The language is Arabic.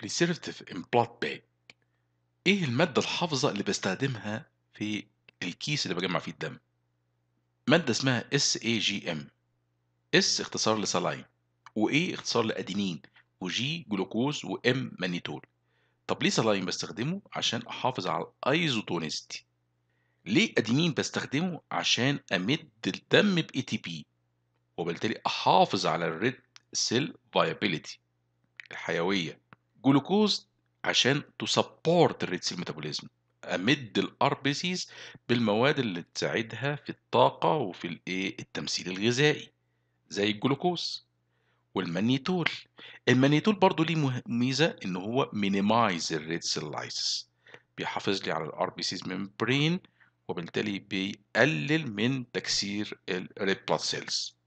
preservative in blood ايه المادة الحافظة اللي بستخدمها في الكيس اللي بجمع فيه الدم مادة اسمها SAGM S اختصار لسالاين و A اختصار لأدينين و G جلوكوز و M مانيتول طب ليه سالاين بستخدمه عشان احافظ على الايزوتونيستي ليه ادينين بستخدمه عشان امد الدم ب اي تي بي وبالتالي احافظ على الريد سيل فايبيليتي الحيويه جلوكوز عشان تسبورت سيل ميتابوليزم امد الار بي سيز بالمواد اللي تساعدها في الطاقه وفي الايه التمثيل الغذائي زي الجلوكوز والمانيتول المانيتول برضو ليه ميزه ان هو مينيمايز الريد سيل لايسيس بيحافظ لي على الار بي سيز ميمبرين وبالتالي بيقلل من تكسير الريد بلاد سيلز